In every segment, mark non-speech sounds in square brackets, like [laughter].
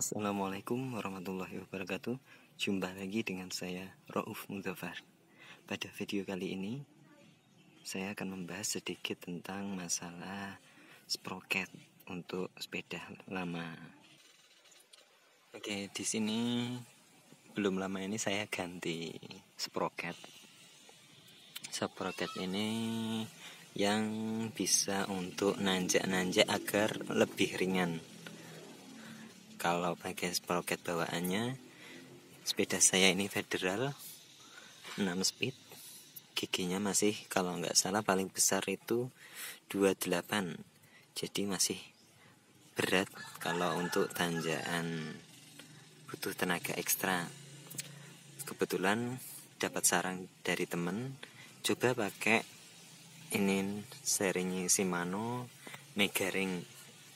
Assalamualaikum warahmatullahi wabarakatuh Jumpa lagi dengan saya Rauf Muzaffar Pada video kali ini Saya akan membahas sedikit tentang masalah sprocket untuk sepeda lama Oke di sini belum lama ini saya ganti sprocket Sprocket ini yang bisa untuk nanjak-nanjak agar lebih ringan kalau pakai sprocket bawaannya sepeda saya ini federal 6 speed giginya masih kalau nggak salah paling besar itu 28 jadi masih berat kalau untuk tanjakan butuh tenaga ekstra kebetulan dapat sarang dari temen coba pakai ini serinya Shimano Megaring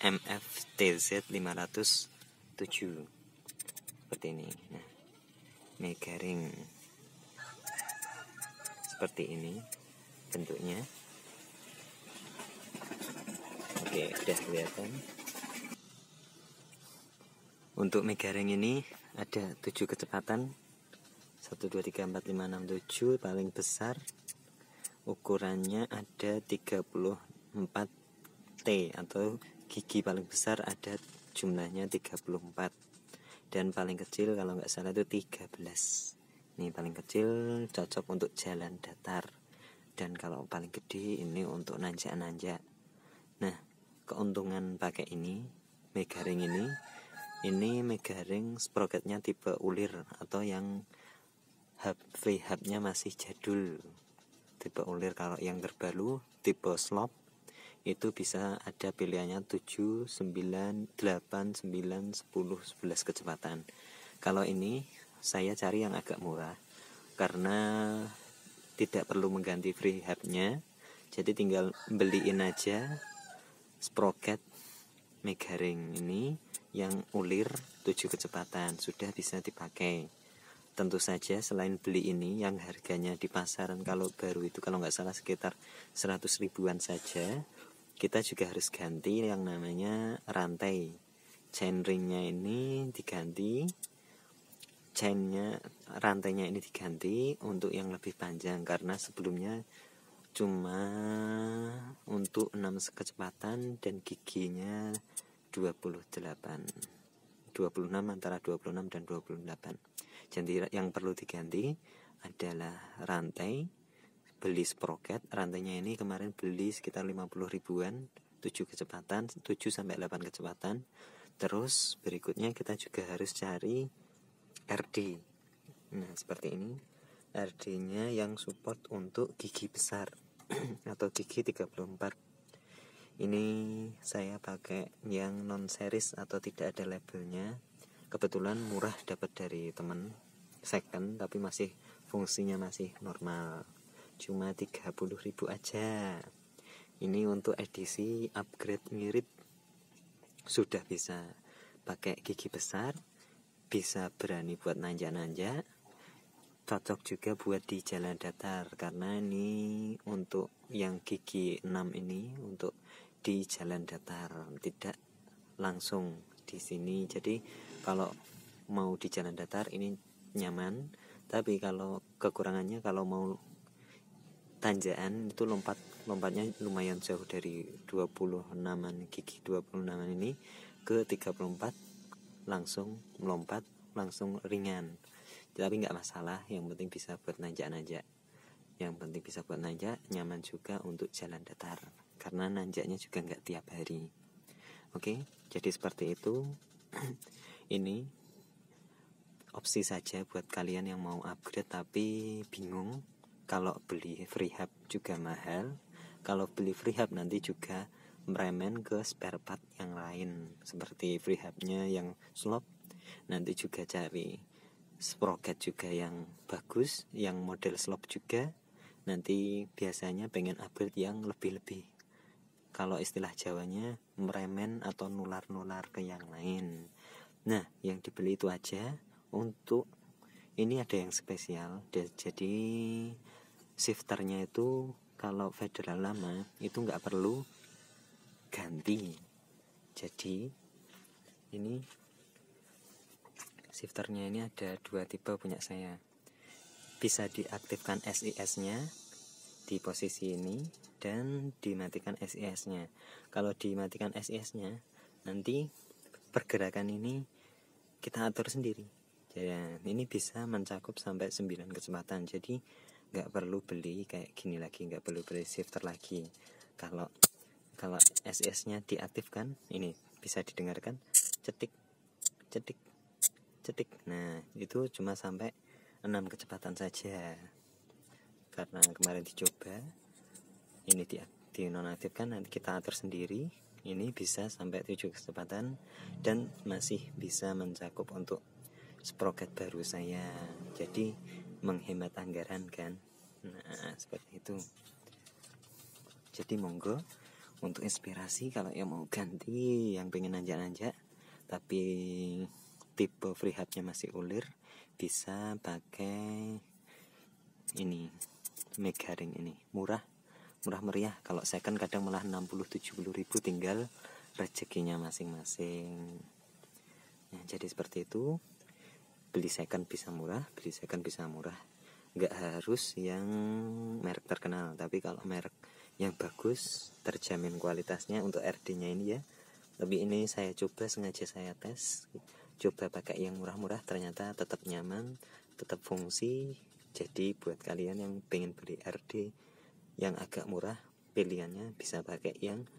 MFTZ 500 tujuh, seperti ini nah ini seperti ini bentuknya oke sudah kelihatan untuk megaring ini ada tujuh kecepatan satu dua tiga empat lima enam tujuh paling besar ukurannya ada 34 T atau gigi paling besar ada jumlahnya 34 dan paling kecil kalau nggak salah itu 13 ini paling kecil cocok untuk jalan datar dan kalau paling gede ini untuk nanjak-nanjak nah keuntungan pakai ini mega ring ini ini mega ring sprocketnya tipe ulir atau yang hub V hubnya masih jadul tipe ulir kalau yang terbaru tipe slop itu bisa ada pilihannya 7, 9, 8, 9, 10, 11 kecepatan kalau ini saya cari yang agak murah karena tidak perlu mengganti free hubnya jadi tinggal beliin aja sprocket megaring ini yang ulir 7 kecepatan sudah bisa dipakai tentu saja selain beli ini yang harganya di pasaran kalau baru itu kalau nggak salah sekitar 100 ribuan saja kita juga harus ganti yang namanya rantai chain ringnya ini diganti chainnya rantainya ini diganti untuk yang lebih panjang karena sebelumnya cuma untuk 6 kecepatan dan giginya 28 26 antara 26 dan 28 jadi yang perlu diganti adalah rantai beli sprocket rantainya ini kemarin beli sekitar 50 ribuan 7 kecepatan 7 sampai 8 kecepatan terus berikutnya kita juga harus cari RD nah seperti ini RD nya yang support untuk gigi besar [clears throat] atau gigi 34 ini saya pakai yang non series atau tidak ada labelnya kebetulan murah dapat dari teman second tapi masih fungsinya masih normal cuma 30.000 aja ini untuk edisi upgrade ngirit sudah bisa pakai gigi besar bisa berani buat nanjak-nanjak cocok juga buat di jalan datar karena ini untuk yang gigi 6 ini untuk di jalan datar tidak langsung di sini jadi kalau mau di jalan datar ini nyaman tapi kalau kekurangannya kalau mau Tanjakan itu lompat lompatnya lumayan jauh dari 26an gigi 26an ini ke 34 langsung melompat langsung ringan tapi nggak masalah yang penting bisa buat nanjak-nanjak yang penting bisa buat nanjak nyaman juga untuk jalan datar karena nanjaknya juga nggak tiap hari oke jadi seperti itu [clears throat] ini opsi saja buat kalian yang mau upgrade tapi bingung kalau beli freehub juga mahal kalau beli freehub nanti juga meremen ke spare part yang lain seperti freehubnya yang slop nanti juga cari sprocket juga yang bagus yang model slop juga nanti biasanya pengen upgrade yang lebih-lebih kalau istilah jawanya meremen atau nular-nular ke yang lain nah yang dibeli itu aja untuk ini ada yang spesial jadi shifternya itu kalau federal lama itu nggak perlu ganti jadi ini shifternya ini ada dua tipe punya saya bisa diaktifkan SIS nya di posisi ini dan dimatikan SIS nya kalau dimatikan SIS nya nanti pergerakan ini kita atur sendiri jadi ini bisa mencakup sampai 9 kecepatan jadi nggak perlu beli kayak gini lagi nggak perlu beli shifter lagi kalau kalau SS nya diaktifkan ini bisa didengarkan cetik cetik cetik nah itu cuma sampai 6 kecepatan saja karena kemarin dicoba ini di, di nonaktifkan nanti kita atur sendiri ini bisa sampai 7 kecepatan dan masih bisa mencakup untuk sprocket baru saya jadi menghemat anggaran kan nah seperti itu jadi monggo untuk inspirasi kalau yang mau ganti yang pengen nanjak-nanjak tapi tipe freehubnya masih ulir bisa pakai ini mega ring ini murah murah meriah kalau second kadang malah 60-70 ribu tinggal rezekinya masing-masing nah, jadi seperti itu beli second bisa murah beli second bisa murah nggak harus yang merek terkenal tapi kalau merek yang bagus terjamin kualitasnya untuk RD-nya ini ya lebih ini saya coba sengaja saya tes coba pakai yang murah-murah ternyata tetap nyaman tetap fungsi jadi buat kalian yang pengen beli RD yang agak murah pilihannya bisa pakai yang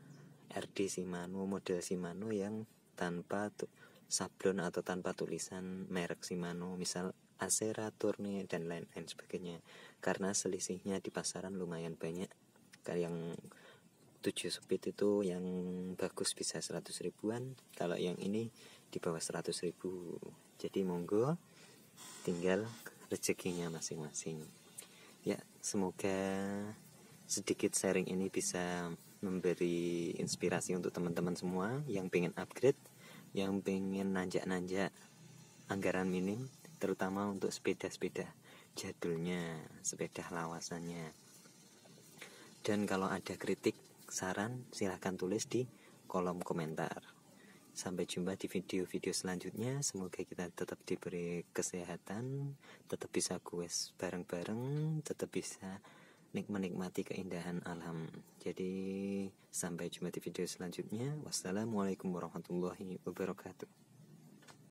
RD Shimano model Shimano yang tanpa tuh sablon atau tanpa tulisan merek Shimano misal Acera, Tourne dan lain-lain sebagainya karena selisihnya di pasaran lumayan banyak kayak yang 7 speed itu yang bagus bisa 100 ribuan kalau yang ini di bawah 100 ribu jadi monggo tinggal rezekinya masing-masing ya semoga sedikit sharing ini bisa memberi inspirasi untuk teman-teman semua yang pengen upgrade yang pengen nanjak-nanjak anggaran minim terutama untuk sepeda-sepeda jadulnya, sepeda lawasannya. Dan kalau ada kritik, saran silahkan tulis di kolom komentar. Sampai jumpa di video-video selanjutnya. Semoga kita tetap diberi kesehatan, tetap bisa kues bareng-bareng, tetap bisa menikmati keindahan alam. Jadi sampai jumpa di video selanjutnya. Wassalamualaikum warahmatullahi wabarakatuh.